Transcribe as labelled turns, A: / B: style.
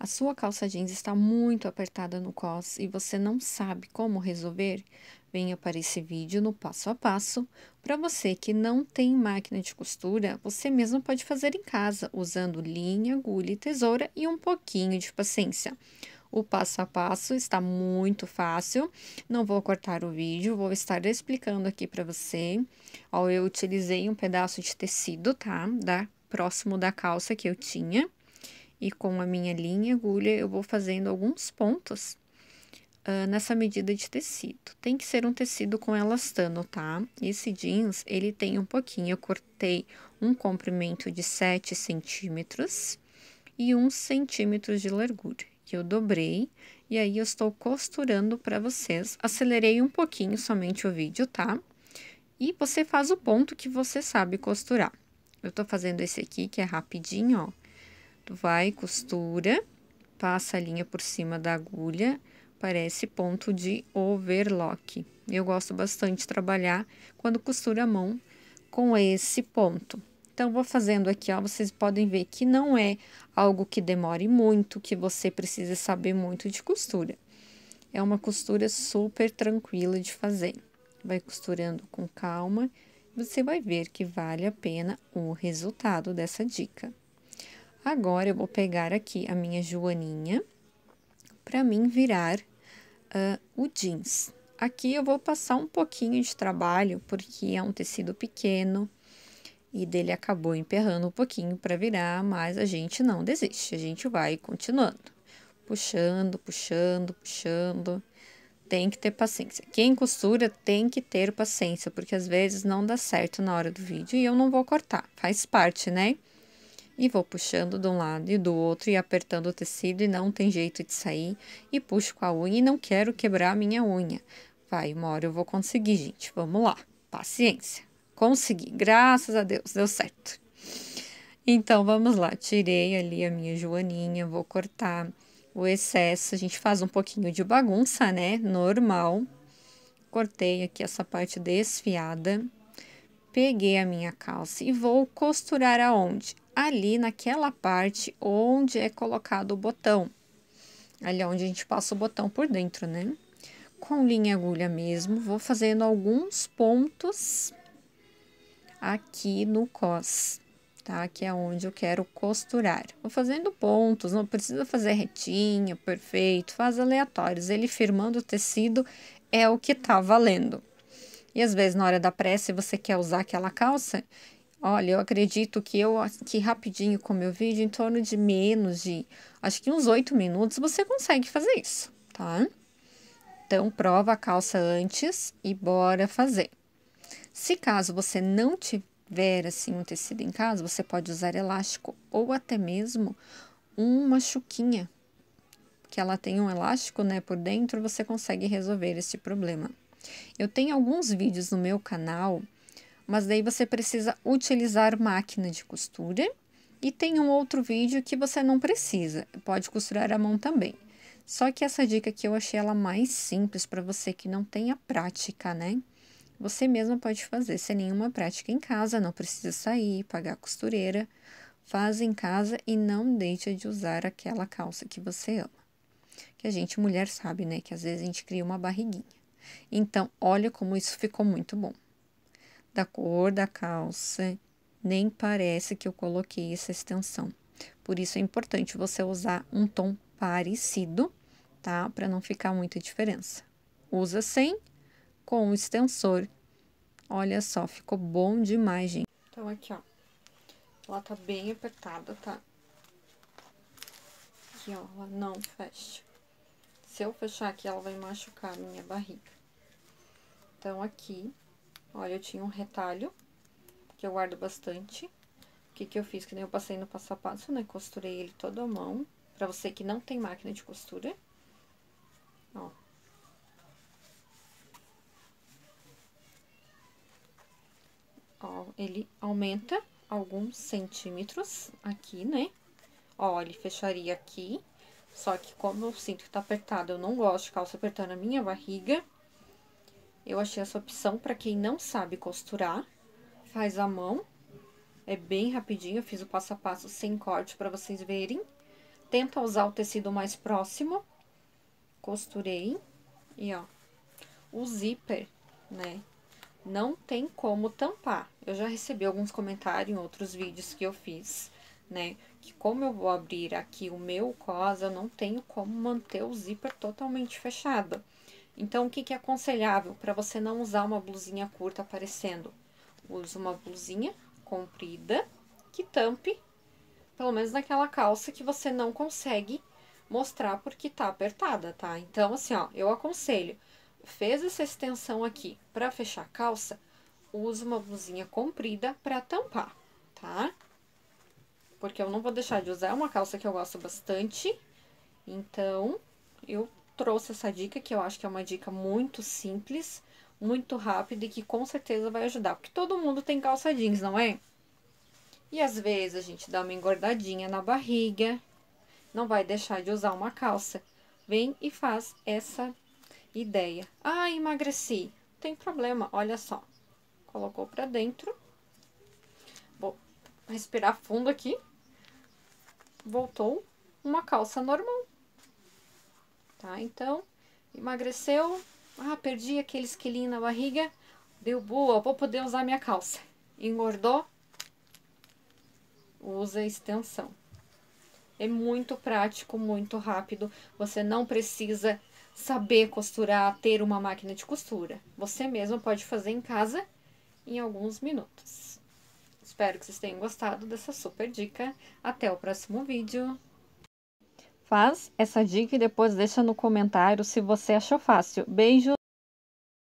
A: A sua calça jeans está muito apertada no cos e você não sabe como resolver? Venha para esse vídeo no passo a passo. Para você que não tem máquina de costura, você mesmo pode fazer em casa, usando linha, agulha e tesoura e um pouquinho de paciência. O passo a passo está muito fácil, não vou cortar o vídeo, vou estar explicando aqui para você. Ó, eu utilizei um pedaço de tecido, tá? Da, próximo da calça que eu tinha e com a minha linha e agulha eu vou fazendo alguns pontos uh, nessa medida de tecido. Tem que ser um tecido com elastano, tá? Esse jeans, ele tem um pouquinho, eu cortei um comprimento de 7 centímetros e 1 centímetro de largura. Que eu dobrei e aí eu estou costurando para vocês. Acelerei um pouquinho somente o vídeo, tá? E você faz o ponto que você sabe costurar. Eu tô fazendo esse aqui que é rapidinho, ó vai, costura, passa a linha por cima da agulha, parece ponto de overlock. Eu gosto bastante de trabalhar quando costura a mão com esse ponto. Então, vou fazendo aqui, ó, vocês podem ver que não é algo que demore muito, que você precisa saber muito de costura. É uma costura super tranquila de fazer. Vai costurando com calma, você vai ver que vale a pena o resultado dessa dica. Agora, eu vou pegar aqui a minha joaninha para mim virar uh, o jeans. Aqui eu vou passar um pouquinho de trabalho, porque é um tecido pequeno e dele acabou emperrando um pouquinho para virar, mas a gente não desiste, a gente vai continuando. Puxando, puxando, puxando. Tem que ter paciência. Quem costura tem que ter paciência, porque às vezes não dá certo na hora do vídeo e eu não vou cortar. Faz parte, né? e vou puxando de um lado e do outro e apertando o tecido e não tem jeito de sair e puxo com a unha e não quero quebrar a minha unha. Vai, uma hora eu vou conseguir, gente. Vamos lá. Paciência. Consegui. Graças a Deus, deu certo. Então, vamos lá. Tirei ali a minha joaninha, vou cortar o excesso. A gente faz um pouquinho de bagunça, né? Normal. Cortei aqui essa parte desfiada peguei a minha calça e vou costurar aonde? Ali naquela parte onde é colocado o botão. Ali é onde a gente passa o botão por dentro, né? Com linha e agulha mesmo, vou fazendo alguns pontos aqui no cos, tá? Que é onde eu quero costurar. Vou fazendo pontos, não precisa fazer retinho, perfeito, faz aleatórios. Ele firmando o tecido é o que tá valendo. E às vezes, na hora da prece, você quer usar aquela calça. Olha, eu acredito que eu que rapidinho com meu vídeo, em torno de menos de acho que uns oito minutos, você consegue fazer isso, tá? Então, prova a calça antes e bora fazer. Se caso você não tiver assim um tecido em casa, você pode usar elástico ou até mesmo uma chuquinha, que ela tem um elástico, né, por dentro, você consegue resolver esse problema. Eu tenho alguns vídeos no meu canal, mas daí você precisa utilizar máquina de costura. E tem um outro vídeo que você não precisa, pode costurar à mão também. Só que essa dica que eu achei ela mais simples para você que não tem a prática, né? Você mesma pode fazer sem nenhuma prática em casa, não precisa sair, pagar costureira. Faz em casa e não deixa de usar aquela calça que você ama. Que a gente, mulher, sabe, né? Que às vezes a gente cria uma barriguinha. Então, olha como isso ficou muito bom. Da cor da calça, nem parece que eu coloquei essa extensão. Por isso é importante você usar um tom parecido, tá? Para não ficar muita diferença. Usa sem com o extensor. Olha só, ficou bom demais, gente. Então aqui, ó. Ela tá bem apertada, tá? Aqui, ó, ela não fecha. Se eu fechar aqui, ela vai machucar a minha barriga. Então, aqui, olha, eu tinha um retalho, que eu guardo bastante. O que que eu fiz? Que nem eu passei no passo a passo, né? Costurei ele todo à mão, pra você que não tem máquina de costura. Ó. Ó, ele aumenta alguns centímetros aqui, né? Ó, ele fecharia aqui, só que como eu sinto que tá apertado, eu não gosto de calça apertando a minha barriga, eu achei essa opção para quem não sabe costurar, faz à mão. É bem rapidinho, eu fiz o passo a passo sem corte para vocês verem. Tenta usar o tecido mais próximo. Costurei. E, ó, o zíper, né? Não tem como tampar. Eu já recebi alguns comentários em outros vídeos que eu fiz, né? Que como eu vou abrir aqui o meu cosa, eu não tenho como manter o zíper totalmente fechado. Então, o que, que é aconselhável para você não usar uma blusinha curta aparecendo? Use uma blusinha comprida que tampe, pelo menos naquela calça que você não consegue mostrar porque tá apertada, tá? Então, assim, ó, eu aconselho, fez essa extensão aqui para fechar a calça, use uma blusinha comprida para tampar, tá? Porque eu não vou deixar de usar, é uma calça que eu gosto bastante, então eu trouxe essa dica, que eu acho que é uma dica muito simples, muito rápida e que com certeza vai ajudar. Porque todo mundo tem calça jeans, não é? E às vezes a gente dá uma engordadinha na barriga, não vai deixar de usar uma calça. Vem e faz essa ideia. Ah, emagreci. Não tem problema, olha só. Colocou pra dentro. Vou respirar fundo aqui. Voltou uma calça normal tá? Então, emagreceu, ah, perdi aquele esquilinho na barriga, deu boa, vou poder usar minha calça. Engordou, usa extensão. É muito prático, muito rápido. Você não precisa saber costurar, ter uma máquina de costura. Você mesmo pode fazer em casa em alguns minutos. Espero que vocês tenham gostado dessa super dica. Até o próximo vídeo. Faz essa dica e depois deixa no comentário se você achou fácil. Beijo!